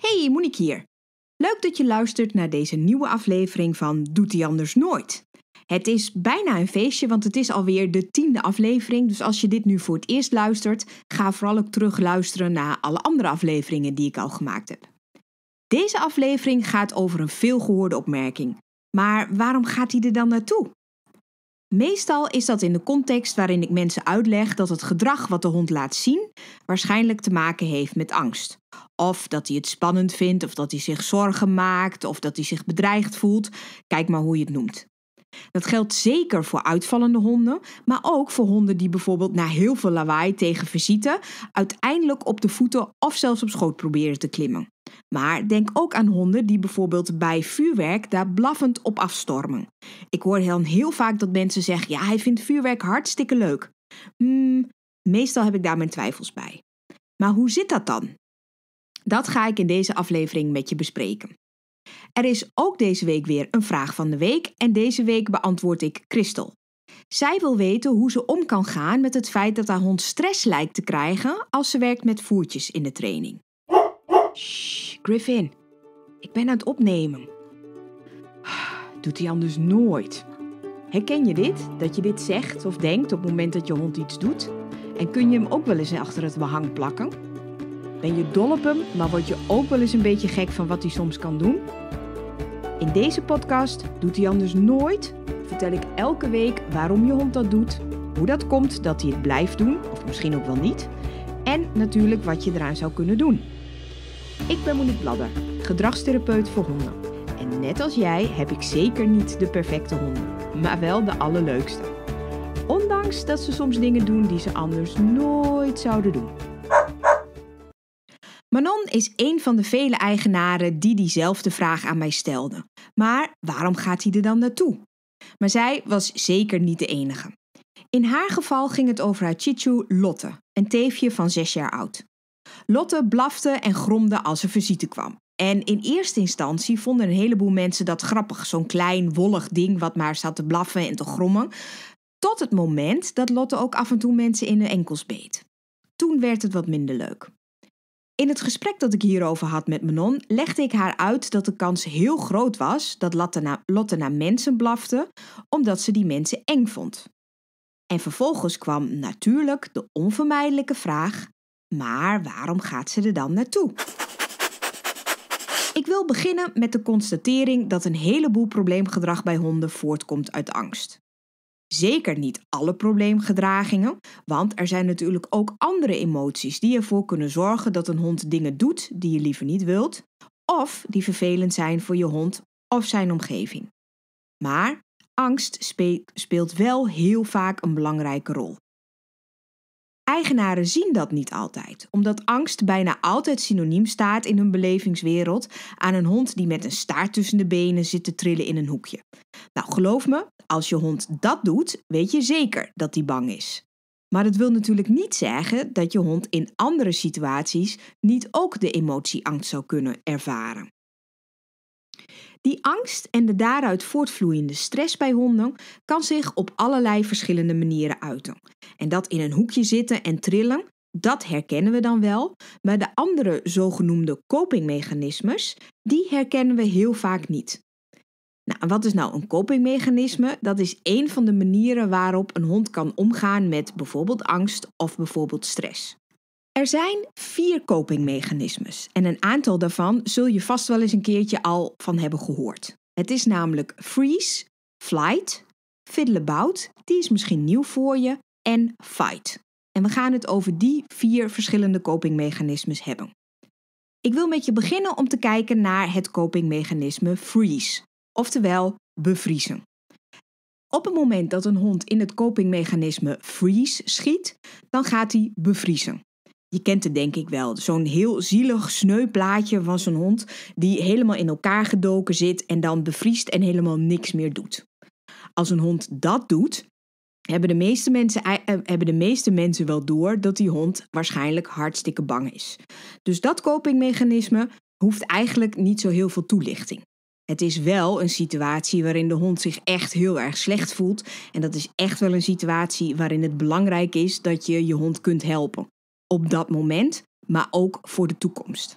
Hey, Monique hier. Leuk dat je luistert naar deze nieuwe aflevering van Doet die anders nooit? Het is bijna een feestje, want het is alweer de tiende aflevering. Dus als je dit nu voor het eerst luistert, ga vooral ook terug luisteren naar alle andere afleveringen die ik al gemaakt heb. Deze aflevering gaat over een veelgehoorde opmerking. Maar waarom gaat hij er dan naartoe? Meestal is dat in de context waarin ik mensen uitleg dat het gedrag wat de hond laat zien waarschijnlijk te maken heeft met angst. Of dat hij het spannend vindt, of dat hij zich zorgen maakt, of dat hij zich bedreigd voelt. Kijk maar hoe je het noemt. Dat geldt zeker voor uitvallende honden, maar ook voor honden die bijvoorbeeld na heel veel lawaai tegen visite uiteindelijk op de voeten of zelfs op schoot proberen te klimmen. Maar denk ook aan honden die bijvoorbeeld bij vuurwerk daar blaffend op afstormen. Ik hoor dan heel vaak dat mensen zeggen: ja, hij vindt vuurwerk hartstikke leuk. Hmm, meestal heb ik daar mijn twijfels bij. Maar hoe zit dat dan? Dat ga ik in deze aflevering met je bespreken. Er is ook deze week weer een vraag van de week en deze week beantwoord ik Christel. Zij wil weten hoe ze om kan gaan met het feit dat haar hond stress lijkt te krijgen als ze werkt met voertjes in de training. Griffin, ik ben aan het opnemen. Doet hij anders nooit. Herken je dit? Dat je dit zegt of denkt op het moment dat je hond iets doet? En kun je hem ook wel eens achter het behang plakken? Ben je dol op hem, maar word je ook wel eens een beetje gek van wat hij soms kan doen? In deze podcast Doet hij anders nooit vertel ik elke week waarom je hond dat doet, hoe dat komt dat hij het blijft doen, of misschien ook wel niet, en natuurlijk wat je eraan zou kunnen doen. Ik ben Monique Bladder, gedragstherapeut voor honden. En net als jij heb ik zeker niet de perfecte honden, maar wel de allerleukste. Ondanks dat ze soms dingen doen die ze anders nooit zouden doen. Manon is een van de vele eigenaren die diezelfde vraag aan mij stelde. Maar waarom gaat hij er dan naartoe? Maar zij was zeker niet de enige. In haar geval ging het over haar Chichu Lotte, een teefje van zes jaar oud. Lotte blafte en gromde als er visite kwam. En in eerste instantie vonden een heleboel mensen dat grappig. Zo'n klein, wollig ding wat maar zat te blaffen en te grommen. Tot het moment dat Lotte ook af en toe mensen in de enkels beet. Toen werd het wat minder leuk. In het gesprek dat ik hierover had met Manon legde ik haar uit dat de kans heel groot was dat Lotte, naar Lotte naar mensen blafte, omdat ze die mensen eng vond. En vervolgens kwam natuurlijk de onvermijdelijke vraag: maar waarom gaat ze er dan naartoe? Ik wil beginnen met de constatering dat een heleboel probleemgedrag bij honden voortkomt uit angst. Zeker niet alle probleemgedragingen, want er zijn natuurlijk ook andere emoties die ervoor kunnen zorgen dat een hond dingen doet die je liever niet wilt, of die vervelend zijn voor je hond of zijn omgeving. Maar angst speelt wel heel vaak een belangrijke rol. Eigenaren zien dat niet altijd, omdat angst bijna altijd synoniem staat in hun belevingswereld aan een hond die met een staart tussen de benen zit te trillen in een hoekje. Nou, geloof me, als je hond dat doet, weet je zeker dat die bang is. Maar dat wil natuurlijk niet zeggen dat je hond in andere situaties niet ook de emotie angst zou kunnen ervaren. Die angst en de daaruit voortvloeiende stress bij honden kan zich op allerlei verschillende manieren uiten. En dat in een hoekje zitten en trillen, dat herkennen we dan wel, maar de andere zogenoemde copingmechanismes, die herkennen we heel vaak niet. Nou, wat is nou een copingmechanisme? Dat is een van de manieren waarop een hond kan omgaan met bijvoorbeeld angst of bijvoorbeeld stress. Er zijn vier copingmechanismes en een aantal daarvan zul je vast wel eens een keertje al van hebben gehoord. Het is namelijk freeze, flight, fiddle die is misschien nieuw voor je, en fight. En we gaan het over die vier verschillende copingmechanismes hebben. Ik wil met je beginnen om te kijken naar het copingmechanisme freeze, oftewel bevriezen. Op het moment dat een hond in het copingmechanisme freeze schiet, dan gaat hij bevriezen. Je kent het denk ik wel. Zo'n heel zielig sneu plaatje van zo'n hond die helemaal in elkaar gedoken zit en dan bevriest en helemaal niks meer doet. Als een hond dat doet, hebben de meeste mensen, eh, hebben de meeste mensen wel door dat die hond waarschijnlijk hartstikke bang is. Dus dat copingmechanisme hoeft eigenlijk niet zo heel veel toelichting. Het is wel een situatie waarin de hond zich echt heel erg slecht voelt. En dat is echt wel een situatie waarin het belangrijk is dat je je hond kunt helpen op dat moment, maar ook voor de toekomst.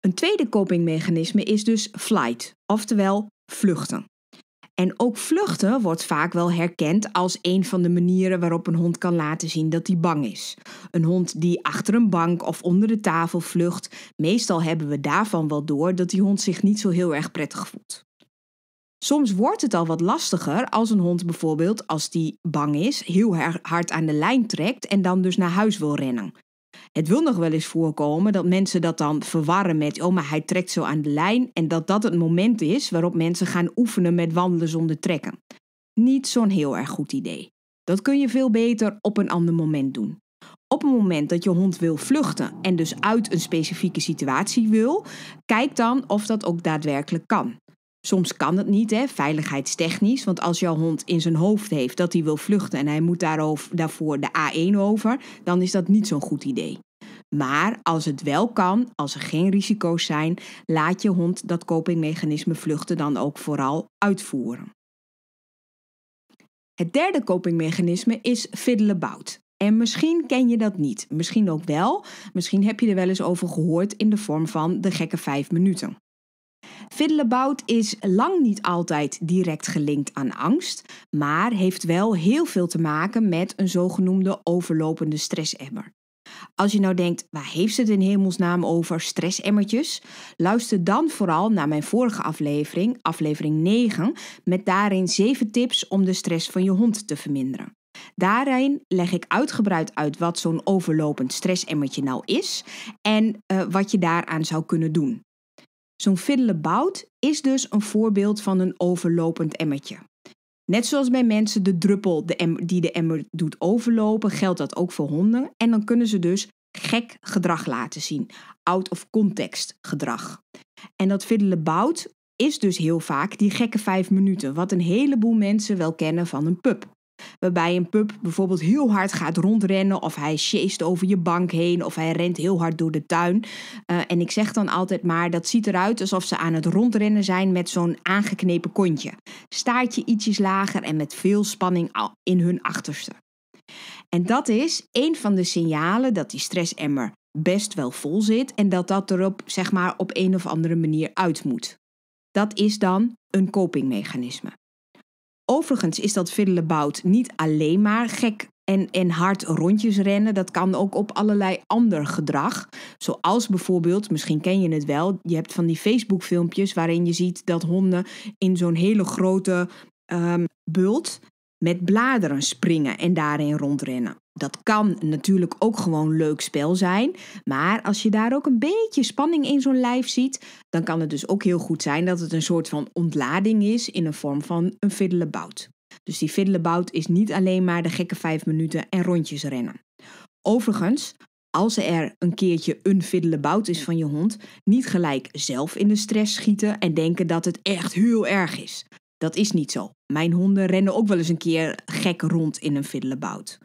Een tweede copingmechanisme is dus flight, oftewel vluchten. En ook vluchten wordt vaak wel herkend als een van de manieren waarop een hond kan laten zien dat hij bang is. Een hond die achter een bank of onder de tafel vlucht, meestal hebben we daarvan wel door dat die hond zich niet zo heel erg prettig voelt. Soms wordt het al wat lastiger als een hond bijvoorbeeld, als die bang is, heel hard aan de lijn trekt en dan dus naar huis wil rennen. Het wil nog wel eens voorkomen dat mensen dat dan verwarren met, oh maar hij trekt zo aan de lijn en dat dat het moment is waarop mensen gaan oefenen met wandelen zonder trekken. Niet zo'n heel erg goed idee. Dat kun je veel beter op een ander moment doen. Op het moment dat je hond wil vluchten en dus uit een specifieke situatie wil, kijk dan of dat ook daadwerkelijk kan. Soms kan het niet, hè, veiligheidstechnisch. Want als jouw hond in zijn hoofd heeft dat hij wil vluchten en hij moet daarover, daarvoor de A1 over, dan is dat niet zo'n goed idee. Maar als het wel kan, als er geen risico's zijn, laat je hond dat copingmechanisme vluchten dan ook vooral uitvoeren. Het derde copingmechanisme is fiddle En misschien ken je dat niet, misschien ook wel. Misschien heb je er wel eens over gehoord in de vorm van de gekke vijf minuten. Fiddlebout is lang niet altijd direct gelinkt aan angst, maar heeft wel heel veel te maken met een zogenoemde overlopende stressemmer. Als je nou denkt, waar heeft ze het in hemelsnaam over stressemmertjes? Luister dan vooral naar mijn vorige aflevering, aflevering 9, met daarin 7 tips om de stress van je hond te verminderen. Daarin leg ik uitgebreid uit wat zo'n overlopend stressemmertje nou is en eh, wat je daaraan zou kunnen doen. Zo'n fiddele bout is dus een voorbeeld van een overlopend emmertje. Net zoals bij mensen de druppel de die de emmer doet overlopen, geldt dat ook voor honden. En dan kunnen ze dus gek gedrag laten zien, out of context gedrag. En dat fiddele is dus heel vaak die gekke vijf minuten, wat een heleboel mensen wel kennen van een pub. Waarbij een pup bijvoorbeeld heel hard gaat rondrennen of hij chased over je bank heen of hij rent heel hard door de tuin. Eh, en ik zeg dan altijd maar, dat ziet eruit alsof ze aan het rondrennen zijn met zo'n aangeknepen kontje. Staartje ietsjes lager en met veel spanning in hun achterste. En dat is een van de signalen dat die stressemmer best wel vol zit en dat dat erop zeg maar op een of andere manier uit moet. Dat is dan een copingmechanisme. Overigens is dat fiddlebout niet alleen maar gek en, en hard rondjes rennen. Dat kan ook op allerlei ander gedrag. Zoals bijvoorbeeld, misschien ken je het wel, je hebt van die Facebook filmpjes waarin je ziet dat honden in zo'n hele grote ehm, bult met bladeren springen en daarin rondrennen. Dat kan natuurlijk ook gewoon leuk spel zijn, maar als je daar ook een beetje spanning in zo'n lijf ziet, dan kan het dus ook heel goed zijn dat het een soort van ontlading is in een vorm van een fiddelenbout. Dus die fiddelenbout is niet alleen maar de gekke vijf minuten en rondjes rennen. Overigens, als er een keertje een fiddelenbout is van je hond, niet gelijk zelf in de stress schieten en denken dat het echt heel erg is. Dat is niet zo. Mijn honden rennen ook wel eens een keer gek rond in een fiddelenbout.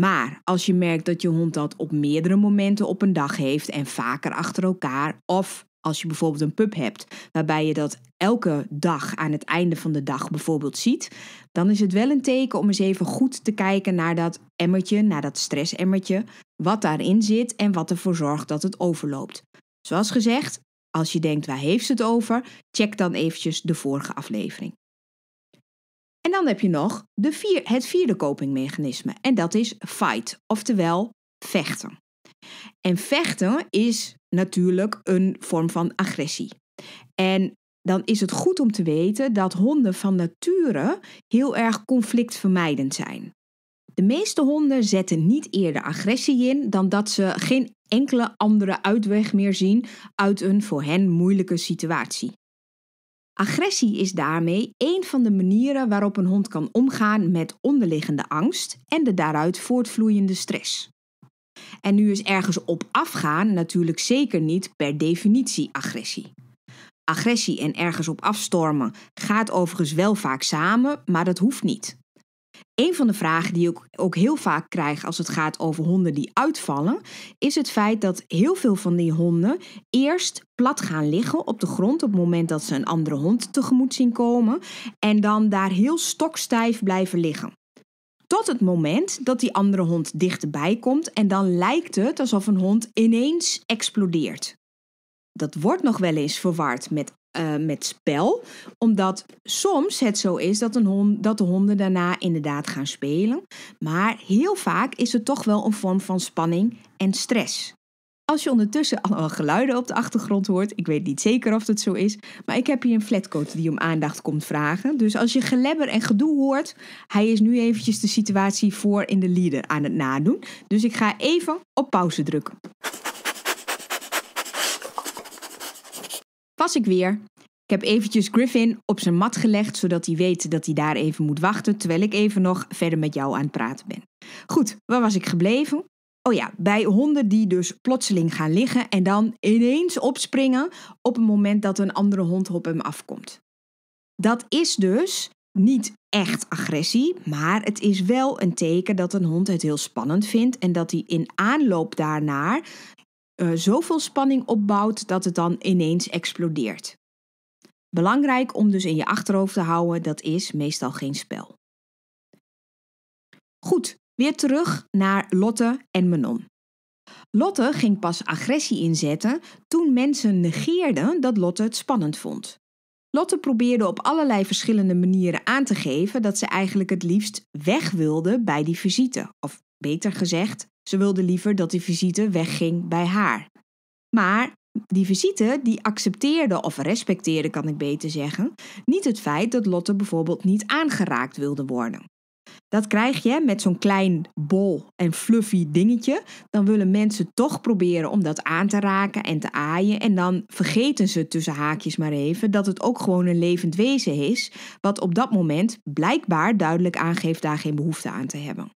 Maar als je merkt dat je hond dat op meerdere momenten op een dag heeft en vaker achter elkaar, of als je bijvoorbeeld een pup hebt waarbij je dat elke dag aan het einde van de dag bijvoorbeeld ziet, dan is het wel een teken om eens even goed te kijken naar dat emmertje, naar dat stressemmertje, wat daarin zit en wat ervoor zorgt dat het overloopt. Zoals gezegd, als je denkt waar heeft ze het over, check dan eventjes de vorige aflevering dan heb je nog de vier, het vierde copingmechanisme en dat is fight, oftewel vechten. En vechten is natuurlijk een vorm van agressie. En dan is het goed om te weten dat honden van nature heel erg conflictvermijdend zijn. De meeste honden zetten niet eerder agressie in dan dat ze geen enkele andere uitweg meer zien uit een voor hen moeilijke situatie. Agressie is daarmee een van de manieren waarop een hond kan omgaan met onderliggende angst en de daaruit voortvloeiende stress. En nu is ergens op afgaan natuurlijk zeker niet per definitie agressie. Agressie en ergens op afstormen gaat overigens wel vaak samen, maar dat hoeft niet. Een van de vragen die ik ook heel vaak krijg als het gaat over honden die uitvallen, is het feit dat heel veel van die honden eerst plat gaan liggen op de grond op het moment dat ze een andere hond tegemoet zien komen en dan daar heel stokstijf blijven liggen. Tot het moment dat die andere hond dichterbij komt en dan lijkt het alsof een hond ineens explodeert. Dat wordt nog wel eens verward met eh, met spel. Omdat soms het zo is dat, een dat de honden daarna inderdaad gaan spelen. Maar heel vaak is het toch wel een vorm van spanning en stress. Als je ondertussen allemaal geluiden op de achtergrond hoort, ik weet niet zeker of dat zo is, maar ik heb hier een flatcoat die om aandacht komt vragen. Dus als je gelebber en gedoe hoort, hij is nu eventjes de situatie voor in de leader aan het nadoen. Dus ik ga even op pauze drukken. Als ik weer. Ik heb eventjes Griffin op zijn mat gelegd, zodat hij weet dat hij daar even moet wachten, terwijl ik even nog verder met jou aan het praten ben. Goed, waar was ik gebleven? Oh ja, bij honden die dus plotseling gaan liggen en dan ineens opspringen op het moment dat een andere hond op hem afkomt. Dat is dus niet echt agressie, maar het is wel een teken dat een hond het heel spannend vindt en dat hij in aanloop daarnaar eh, zoveel spanning opbouwt dat het dan ineens explodeert. Belangrijk om dus in je achterhoofd te houden, dat is meestal geen spel. Goed, weer terug naar Lotte en Menon. Lotte ging pas agressie inzetten toen mensen negeerden dat Lotte het spannend vond. Lotte probeerde op allerlei verschillende manieren aan te geven dat ze eigenlijk het liefst weg wilde bij die visite of Beter gezegd, ze wilde liever dat die visite wegging bij haar. Maar die visite die accepteerde of respecteerde, kan ik beter zeggen, niet het feit dat Lotte bijvoorbeeld niet aangeraakt wilde worden. Dat krijg je met zo'n klein bol en fluffy dingetje. Dan willen mensen toch proberen om dat aan te raken en te aaien. En dan vergeten ze tussen haakjes maar even dat het ook gewoon een levend wezen is. Wat op dat moment blijkbaar duidelijk aangeeft daar geen behoefte aan te hebben.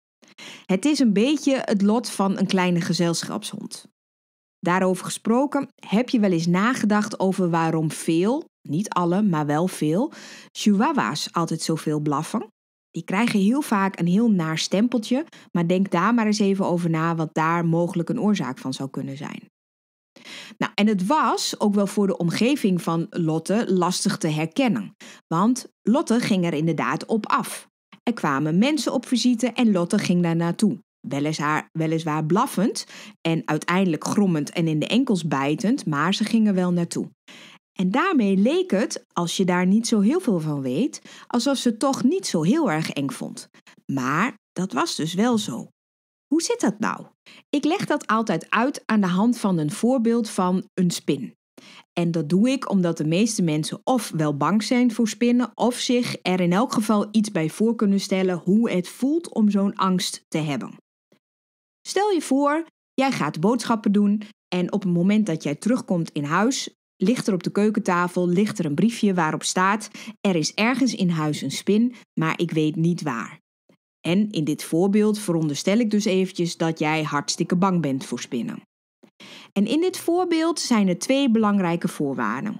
Het is een beetje het lot van een kleine gezelschapshond. Daarover gesproken, heb je wel eens nagedacht over waarom veel, niet alle, maar wel veel, chihuahua's altijd zoveel blaffen? Die krijgen heel vaak een heel naar stempeltje, maar denk daar maar eens even over na wat daar mogelijk een oorzaak van zou kunnen zijn. Nou, en het was ook wel voor de omgeving van Lotte lastig te herkennen, want Lotte ging er inderdaad op af. Er kwamen mensen op visite en Lotte ging daar naartoe. Weliswaar, weliswaar blaffend en uiteindelijk grommend en in de enkels bijtend, maar ze gingen wel naartoe. En daarmee leek het, als je daar niet zo heel veel van weet, alsof ze toch niet zo heel erg eng vond. Maar dat was dus wel zo. Hoe zit dat nou? Ik leg dat altijd uit aan de hand van een voorbeeld van een spin. En dat doe ik omdat de meeste mensen of wel bang zijn voor spinnen, of zich er in elk geval iets bij voor kunnen stellen hoe het voelt om zo'n angst te hebben. Stel je voor, jij gaat boodschappen doen en op het moment dat jij terugkomt in huis, ligt er op de keukentafel ligt er een briefje waarop staat: Er is ergens in huis een spin, maar ik weet niet waar. En in dit voorbeeld veronderstel ik dus eventjes dat jij hartstikke bang bent voor spinnen. En in dit voorbeeld zijn er twee belangrijke voorwaarden.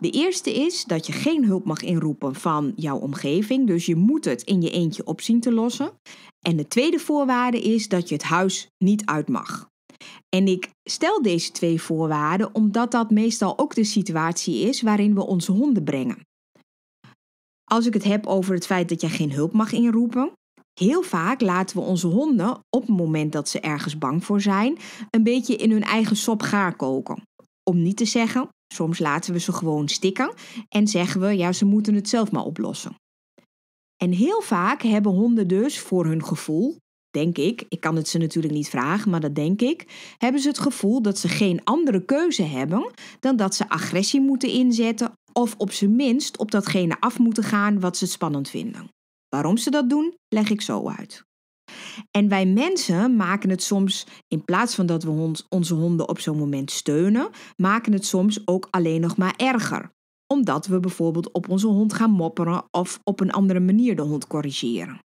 De eerste is dat je geen hulp mag inroepen van jouw omgeving, dus je moet het in je eentje opzien te lossen. En de tweede voorwaarde is dat je het huis niet uit mag. En ik stel deze twee voorwaarden omdat dat meestal ook de situatie is waarin we onze honden brengen. Als ik het heb over het feit dat je geen hulp mag inroepen, Heel vaak laten we onze honden, op het moment dat ze ergens bang voor zijn, een beetje in hun eigen sop gaar koken. Om niet te zeggen, soms laten we ze gewoon stikken en zeggen we, ja, ze moeten het zelf maar oplossen. En heel vaak hebben honden dus voor hun gevoel, denk ik, ik kan het ze natuurlijk niet vragen, maar dat denk ik, hebben ze het gevoel dat ze geen andere keuze hebben dan dat ze agressie moeten inzetten of op zijn minst op datgene af moeten gaan wat ze spannend vinden. Waarom ze dat doen, leg ik zo uit. En wij mensen maken het soms, in plaats van dat we onze honden op zo'n moment steunen, maken het soms ook alleen nog maar erger. Omdat we bijvoorbeeld op onze hond gaan mopperen of op een andere manier de hond corrigeren.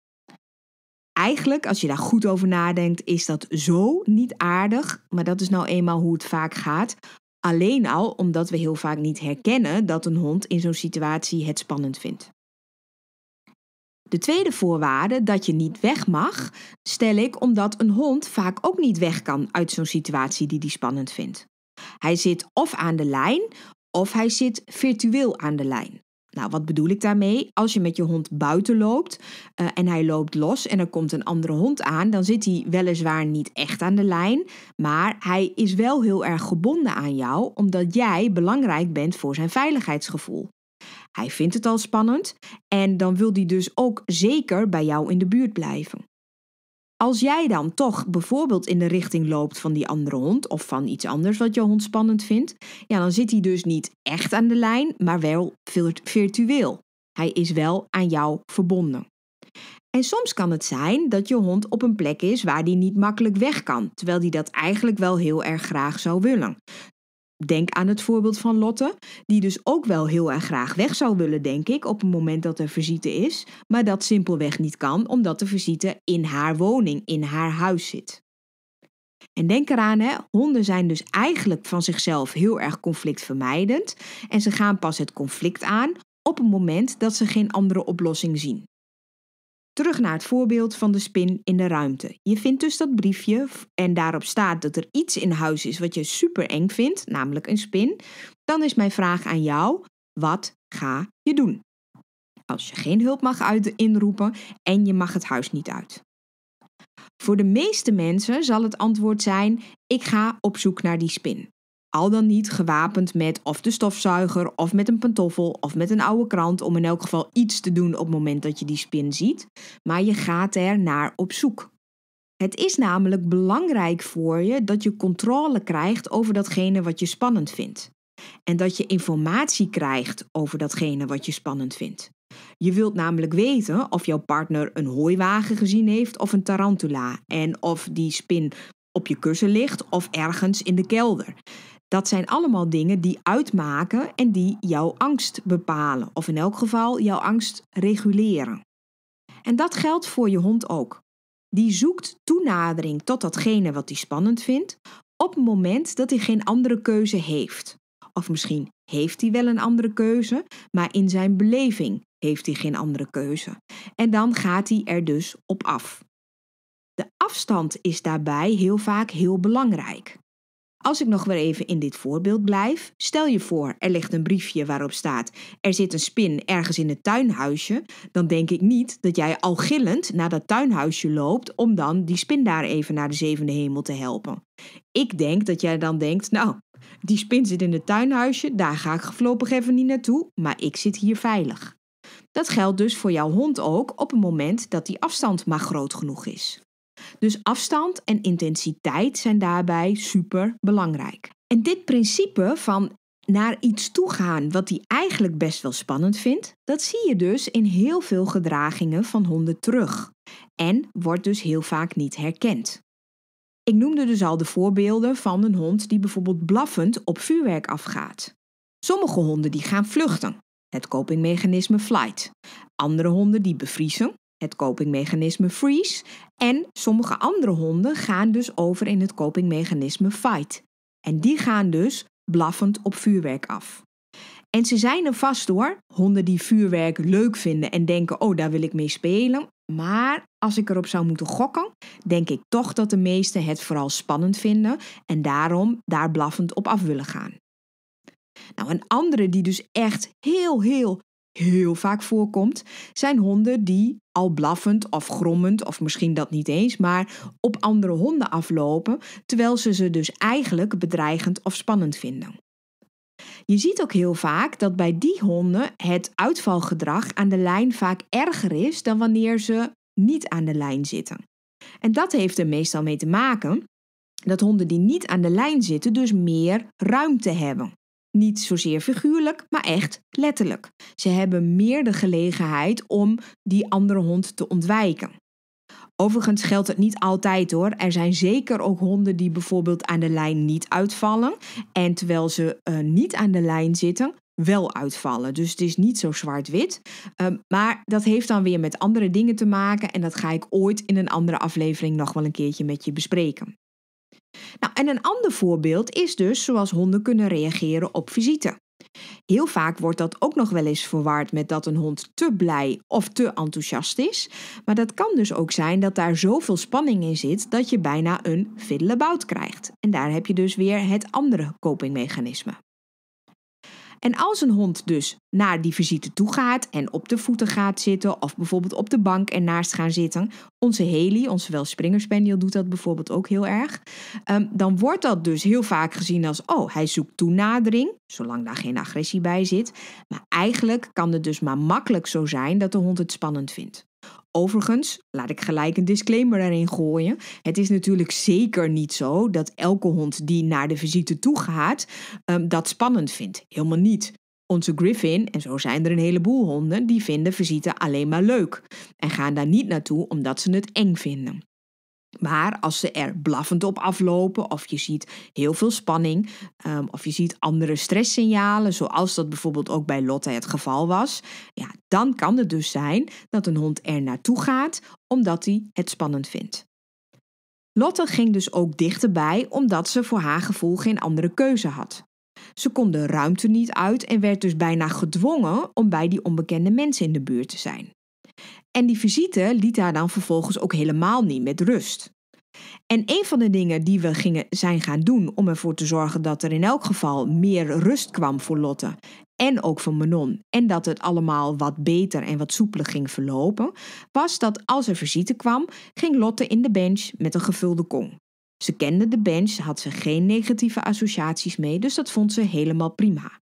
Eigenlijk, als je daar goed over nadenkt, is dat zo niet aardig, maar dat is nou eenmaal hoe het vaak gaat. Alleen al omdat we heel vaak niet herkennen dat een hond in zo'n situatie het spannend vindt. De tweede voorwaarde, dat je niet weg mag, stel ik omdat een hond vaak ook niet weg kan uit zo'n situatie die hij spannend vindt. Hij zit of aan de lijn of hij zit virtueel aan de lijn. Nou, wat bedoel ik daarmee? Als je met je hond buiten loopt eh, en hij loopt los en er komt een andere hond aan, dan zit hij weliswaar niet echt aan de lijn, maar hij is wel heel erg gebonden aan jou, omdat jij belangrijk bent voor zijn veiligheidsgevoel. Hij vindt het al spannend en dan wil hij dus ook zeker bij jou in de buurt blijven. Als jij dan toch bijvoorbeeld in de richting loopt van die andere hond of van iets anders wat je hond spannend vindt, ja, dan zit hij dus niet echt aan de lijn, maar wel virtueel. Hij is wel aan jou verbonden. En soms kan het zijn dat je hond op een plek is waar die niet makkelijk weg kan, terwijl die dat eigenlijk wel heel erg graag zou willen. Denk aan het voorbeeld van Lotte, die dus ook wel heel erg graag weg zou willen, denk ik, op het moment dat er visite is, maar dat simpelweg niet kan, omdat de visite in haar woning, in haar huis zit. En denk eraan, hè, honden zijn dus eigenlijk van zichzelf heel erg conflictvermijdend en ze gaan pas het conflict aan op het moment dat ze geen andere oplossing zien. Terug naar het voorbeeld van de spin in de ruimte. Je vindt dus dat briefje en daarop staat dat er iets in huis is wat je super eng vindt, namelijk een spin. Dan is mijn vraag aan jou: wat ga je doen? Als je geen hulp mag inroepen en je mag het huis niet uit. Voor de meeste mensen zal het antwoord zijn: ik ga op zoek naar die spin al dan niet gewapend met of de stofzuiger of met een pantoffel of met een oude krant om in elk geval iets te doen op het moment dat je die spin ziet, maar je gaat er naar op zoek. Het is namelijk belangrijk voor je dat je controle krijgt over datgene wat je spannend vindt. En dat je informatie krijgt over datgene wat je spannend vindt. Je wilt namelijk weten of jouw partner een hooiwagen gezien heeft of een tarantula. En of die spin op je kussen ligt of ergens in de kelder. Dat zijn allemaal dingen die uitmaken en die jouw angst bepalen, of in elk geval jouw angst reguleren. En dat geldt voor je hond ook. Die zoekt toenadering tot datgene wat hij spannend vindt op het moment dat hij geen andere keuze heeft. Of misschien heeft hij wel een andere keuze, maar in zijn beleving heeft hij geen andere keuze. En dan gaat hij er dus op af. De afstand is daarbij heel vaak heel belangrijk. Als ik nog weer even in dit voorbeeld blijf, stel je voor er ligt een briefje waarop staat er zit een spin ergens in het tuinhuisje, dan denk ik niet dat jij al gillend naar dat tuinhuisje loopt om dan die spin daar even naar de zevende hemel te helpen. Ik denk dat jij dan denkt, nou, die spin zit in het tuinhuisje, daar ga ik voorlopig even niet naartoe, maar ik zit hier veilig. Dat geldt dus voor jouw hond ook op het moment dat die afstand maar groot genoeg is. Dus afstand en intensiteit zijn daarbij super belangrijk. En dit principe van naar iets toe gaan wat hij eigenlijk best wel spannend vindt, dat zie je dus in heel veel gedragingen van honden terug en wordt dus heel vaak niet herkend. Ik noemde dus al de voorbeelden van een hond die bijvoorbeeld blaffend op vuurwerk afgaat. Sommige honden die gaan vluchten, het copingmechanisme flight. Andere honden die bevriezen, het copingmechanisme freeze. En sommige andere honden gaan dus over in het copingmechanisme fight. En die gaan dus blaffend op vuurwerk af. En ze zijn er vast hoor, honden die vuurwerk leuk vinden en denken: oh, daar wil ik mee spelen. Maar als ik erop zou moeten gokken, denk ik toch dat de meesten het vooral spannend vinden en daarom daar blaffend op af willen gaan. Nou, een andere die dus echt heel, heel heel vaak voorkomt, zijn honden die al blaffend of grommend, of misschien dat niet eens, maar op andere honden aflopen, terwijl ze ze dus eigenlijk bedreigend of spannend vinden. Je ziet ook heel vaak dat bij die honden het uitvalgedrag aan de lijn vaak erger is dan wanneer ze niet aan de lijn zitten. En dat heeft er meestal mee te maken dat honden die niet aan de lijn zitten dus meer ruimte hebben. Niet zozeer figuurlijk, maar echt letterlijk. Ze hebben meer de gelegenheid om die andere hond te ontwijken. Overigens geldt het niet altijd hoor. Er zijn zeker ook honden die bijvoorbeeld aan de lijn niet uitvallen. En terwijl ze eh, niet aan de lijn zitten, wel uitvallen. Dus het is niet zo zwart-wit. Ehm, maar dat heeft dan weer met andere dingen te maken. En dat ga ik ooit in een andere aflevering nog wel een keertje met je bespreken. Nou, en een ander voorbeeld is dus zoals honden kunnen reageren op visite. Heel vaak wordt dat ook nog wel eens verwaard met dat een hond te blij of te enthousiast is. Maar dat kan dus ook zijn dat daar zoveel spanning in zit dat je bijna een fiddelebout krijgt. En daar heb je dus weer het andere copingmechanisme. En als een hond dus naar die visite toe gaat en op de voeten gaat zitten of bijvoorbeeld op de bank ernaast gaan zitten, onze Haley, onze wel doet dat bijvoorbeeld ook heel erg, ehm, dan wordt dat dus heel vaak gezien als, oh, hij zoekt toenadering, zolang daar geen agressie bij zit. Maar eigenlijk kan het dus maar makkelijk zo zijn dat de hond het spannend vindt. Overigens, laat ik gelijk een disclaimer erin gooien. Het is natuurlijk zeker niet zo dat elke hond die naar de visite toe gaat, ehm, dat spannend vindt. Helemaal niet. Onze Griffin, en zo zijn er een heleboel honden, die vinden visite alleen maar leuk en gaan daar niet naartoe omdat ze het eng vinden. Maar als ze er blaffend op aflopen, of je ziet heel veel spanning, ehm, of je ziet andere stresssignalen, zoals dat bijvoorbeeld ook bij Lotte het geval was, ja, dan kan het dus zijn dat een hond er naartoe gaat omdat hij het spannend vindt. Lotte ging dus ook dichterbij omdat ze voor haar gevoel geen andere keuze had. Ze kon de ruimte niet uit en werd dus bijna gedwongen om bij die onbekende mensen in de buurt te zijn. En die visite liet haar dan vervolgens ook helemaal niet met rust. En een van de dingen die we gingen, zijn gaan doen om ervoor te zorgen dat er in elk geval meer rust kwam voor Lotte en ook voor Manon en dat het allemaal wat beter en wat soepeler ging verlopen, was dat als er visite kwam, ging Lotte in de bench met een gevulde kong. Ze kende de bench, had ze geen negatieve associaties mee, dus dat vond ze helemaal prima.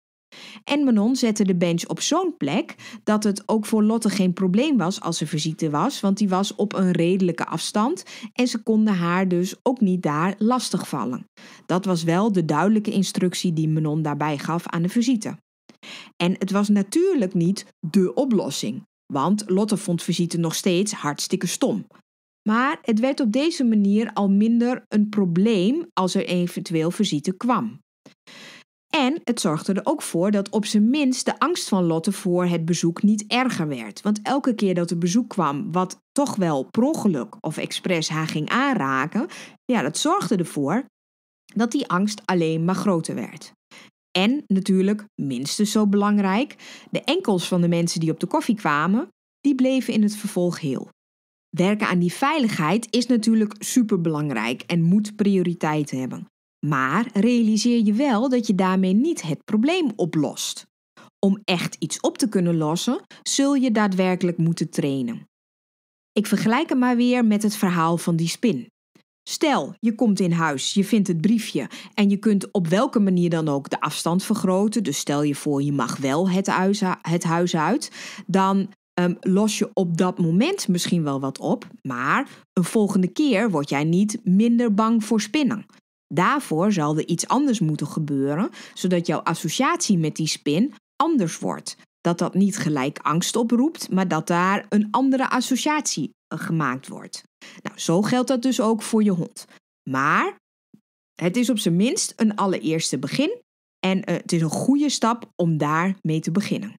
En Manon zette de bench op zo'n plek dat het ook voor Lotte geen probleem was als ze visite was, want die was op een redelijke afstand en ze konden haar dus ook niet daar lastigvallen. Dat was wel de duidelijke instructie die Manon daarbij gaf aan de visite. En het was natuurlijk niet de oplossing, want Lotte vond visite nog steeds hartstikke stom. Maar het werd op deze manier al minder een probleem als er eventueel visite kwam. En het zorgde er ook voor dat op zijn minst de angst van Lotte voor het bezoek niet erger werd. Want elke keer dat er bezoek kwam, wat toch wel per of expres haar ging aanraken, ja, dat zorgde ervoor dat die angst alleen maar groter werd. En natuurlijk, minstens zo belangrijk, de enkels van de mensen die op de koffie kwamen, die bleven in het vervolg heel. Werken aan die veiligheid is natuurlijk superbelangrijk en moet prioriteit hebben. Maar realiseer je wel dat je daarmee niet het probleem oplost. Om echt iets op te kunnen lossen, zul je daadwerkelijk moeten trainen. Ik vergelijk hem maar weer met het verhaal van die spin. Stel, je komt in huis, je vindt het briefje en je kunt op welke manier dan ook de afstand vergroten. Dus stel je voor, je mag wel het huis, het huis uit. Dan ehm, los je op dat moment misschien wel wat op. Maar een volgende keer word jij niet minder bang voor spinnen. Daarvoor zal er iets anders moeten gebeuren, zodat jouw associatie met die spin anders wordt. Dat dat niet gelijk angst oproept, maar dat daar een andere associatie eh, gemaakt wordt. Nou, zo geldt dat dus ook voor je hond. Maar het is op zijn minst een allereerste begin en eh, het is een goede stap om daar mee te beginnen.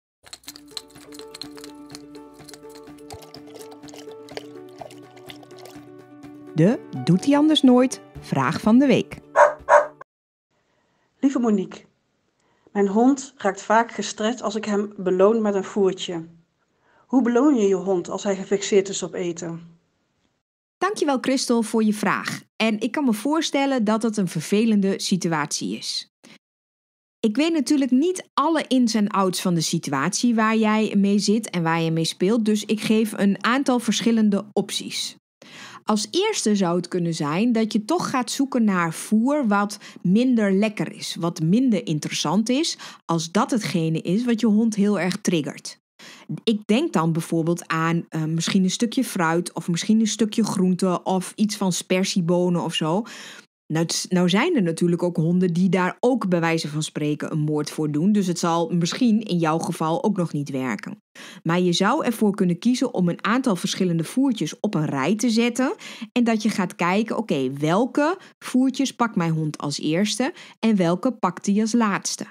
De Doet die anders nooit Vraag van de week. Lieve Monique, mijn hond raakt vaak gestrest als ik hem beloon met een voertje. Hoe beloon je je hond als hij gefixeerd is op eten? Dankjewel Christel voor je vraag. En ik kan me voorstellen dat het een vervelende situatie is. Ik weet natuurlijk niet alle ins en outs van de situatie waar jij mee zit en waar je mee speelt, dus ik geef een aantal verschillende opties. Als eerste zou het kunnen zijn dat je toch gaat zoeken naar voer wat minder lekker is, wat minder interessant is, als dat hetgene is wat je hond heel erg triggert. Ik denk dan bijvoorbeeld aan eh, misschien een stukje fruit of misschien een stukje groente of iets van spersiebonen of zo. Nou, nou, zijn er natuurlijk ook honden die daar ook bij wijze van spreken een moord voor doen, dus het zal misschien in jouw geval ook nog niet werken. Maar je zou ervoor kunnen kiezen om een aantal verschillende voertjes op een rij te zetten en dat je gaat kijken, oké, welke voertjes pakt mijn hond als eerste en welke pakt hij als laatste.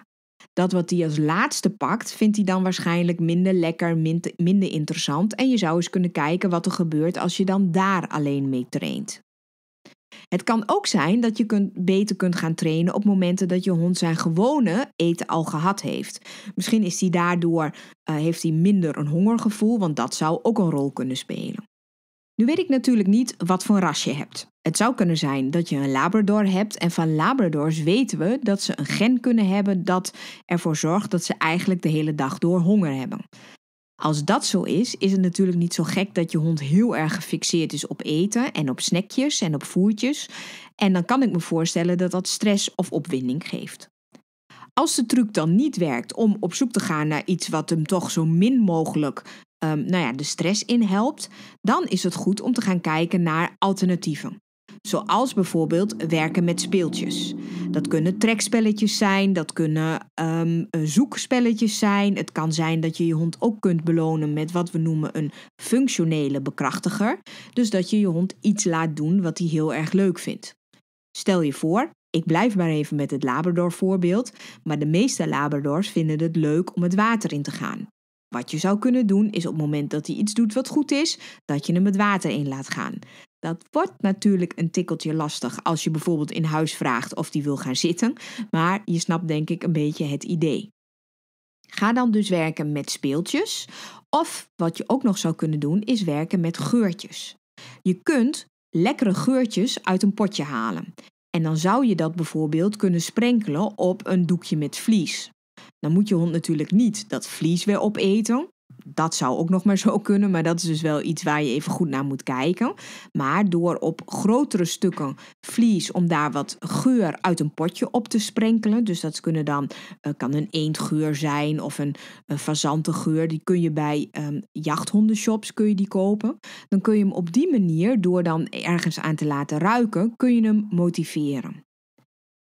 Dat wat hij als laatste pakt, vindt hij dan waarschijnlijk minder lekker, minder interessant. En je zou eens kunnen kijken wat er gebeurt als je dan daar alleen mee traint. Het kan ook zijn dat je kunt, beter kunt gaan trainen op momenten dat je hond zijn gewone eten al gehad heeft. Misschien is hij daardoor, eh, heeft hij minder een hongergevoel, want dat zou ook een rol kunnen spelen. Nu weet ik natuurlijk niet wat voor ras je hebt. Het zou kunnen zijn dat je een Labrador hebt en van Labradors weten we dat ze een gen kunnen hebben dat ervoor zorgt dat ze eigenlijk de hele dag door honger hebben. Als dat zo is, is het natuurlijk niet zo gek dat je hond heel erg gefixeerd is op eten en op snackjes en op voertjes. En dan kan ik me voorstellen dat dat stress of opwinding geeft. Als de truc dan niet werkt om op zoek te gaan naar iets wat hem toch zo min mogelijk ehm, nou ja, de stress inhelpt, dan is het goed om te gaan kijken naar alternatieven. Zoals bijvoorbeeld werken met speeltjes. Dat kunnen trekspelletjes zijn, dat kunnen ehm, zoekspelletjes zijn. Het kan zijn dat je je hond ook kunt belonen met wat we noemen een functionele bekrachtiger. Dus dat je je hond iets laat doen wat hij heel erg leuk vindt. Stel je voor, ik blijf maar even met het Labrador voorbeeld, maar de meeste Labradors vinden het leuk om het water in te gaan. Wat je zou kunnen doen is op het moment dat hij iets doet wat goed is, dat je hem het water in laat gaan. Dat wordt natuurlijk een tikkeltje lastig als je bijvoorbeeld in huis vraagt of die wil gaan zitten, maar je snapt denk ik een beetje het idee. Ga dan dus werken met speeltjes of wat je ook nog zou kunnen doen is werken met geurtjes. Je kunt lekkere geurtjes uit een potje halen en dan zou je dat bijvoorbeeld kunnen sprenkelen op een doekje met vlies. Dan moet je hond natuurlijk niet dat vlies weer opeten, dat zou ook nog maar zo kunnen, maar dat is dus wel iets waar je even goed naar moet kijken. Maar door op grotere stukken vlies, om daar wat geur uit een potje op te sprenkelen. Dus dat kunnen dan, eh, kan een eendgeur zijn of een, een fazantengeur. Die kun je bij ehm, jachthondenshops kun je die kopen. Dan kun je hem op die manier, door dan ergens aan te laten ruiken, kun je hem motiveren.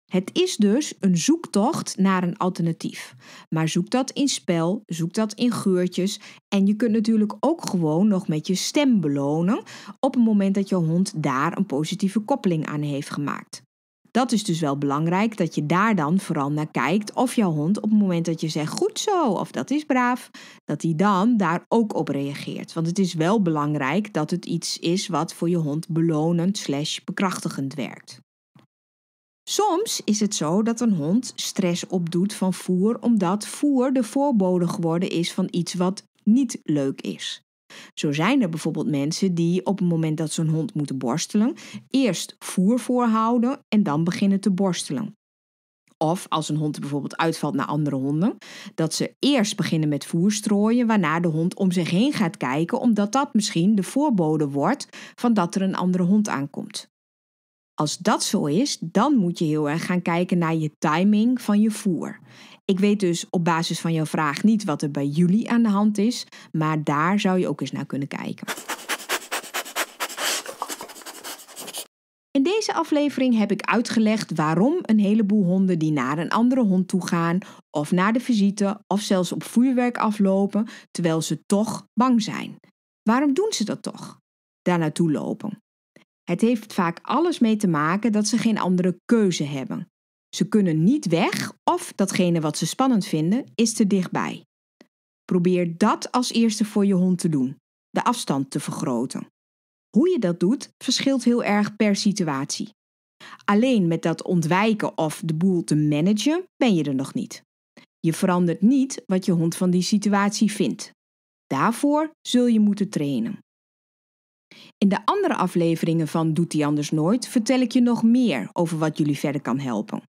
Het is dus een zoektocht naar een alternatief. Maar zoek dat in spel, zoek dat in geurtjes. En je kunt natuurlijk ook gewoon nog met je stem belonen op het moment dat je hond daar een positieve koppeling aan heeft gemaakt. Dat is dus wel belangrijk dat je daar dan vooral naar kijkt of jouw hond op het moment dat je zegt goed zo of dat is braaf, dat hij dan daar ook op reageert. Want het is wel belangrijk dat het iets is wat voor je hond belonend slash bekrachtigend werkt. Soms is het zo dat een hond stress opdoet van voer omdat voer de voorbode geworden is van iets wat niet leuk is. Zo zijn er bijvoorbeeld mensen die op het moment dat ze een hond moeten borstelen, eerst voer voorhouden en dan beginnen te borstelen. Of als een hond bijvoorbeeld uitvalt naar andere honden, dat ze eerst beginnen met voer strooien, waarna de hond om zich heen gaat kijken, omdat dat misschien de voorbode wordt van dat er een andere hond aankomt. Als dat zo is, dan moet je heel erg gaan kijken naar je timing van je voer. Ik weet dus op basis van jouw vraag niet wat er bij jullie aan de hand is, maar daar zou je ook eens naar kunnen kijken. In deze aflevering heb ik uitgelegd waarom een heleboel honden die naar een andere hond toe gaan, of naar de visite, of zelfs op vuurwerk aflopen, terwijl ze toch bang zijn. Waarom doen ze dat toch? Daar naartoe lopen. Het heeft vaak alles mee te maken dat ze geen andere keuze hebben. Ze kunnen niet weg of datgene wat ze spannend vinden is te dichtbij. Probeer dat als eerste voor je hond te doen, de afstand te vergroten. Hoe je dat doet verschilt heel erg per situatie. Alleen met dat ontwijken of de boel te managen ben je er nog niet. Je verandert niet wat je hond van die situatie vindt. Daarvoor zul je moeten trainen. In de andere afleveringen van Doet die anders nooit vertel ik je nog meer over wat jullie verder kan helpen.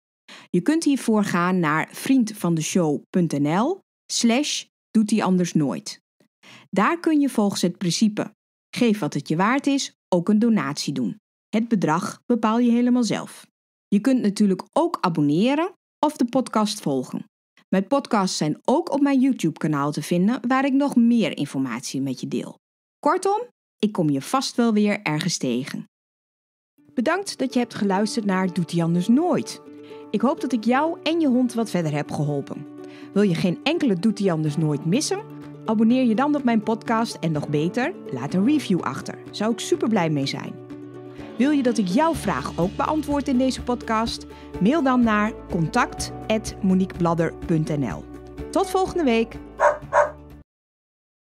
Je kunt hiervoor gaan naar vriendvandeshow.nl slash doet die anders nooit. Daar kun je volgens het principe geef wat het je waard is ook een donatie doen. Het bedrag bepaal je helemaal zelf. Je kunt natuurlijk ook abonneren of de podcast volgen. Mijn podcasts zijn ook op mijn YouTube-kanaal te vinden, waar ik nog meer informatie met je deel. Kortom, ik kom je vast wel weer ergens tegen. Bedankt dat je hebt geluisterd naar Doet hij anders nooit? Ik hoop dat ik jou en je hond wat verder heb geholpen. Wil je geen enkele Doet hij anders nooit missen? Abonneer je dan op mijn podcast en nog beter, laat een review achter. Zou ik super blij mee zijn. Wil je dat ik jouw vraag ook beantwoord in deze podcast? Mail dan naar contact@moniquebladder.nl. Tot volgende week.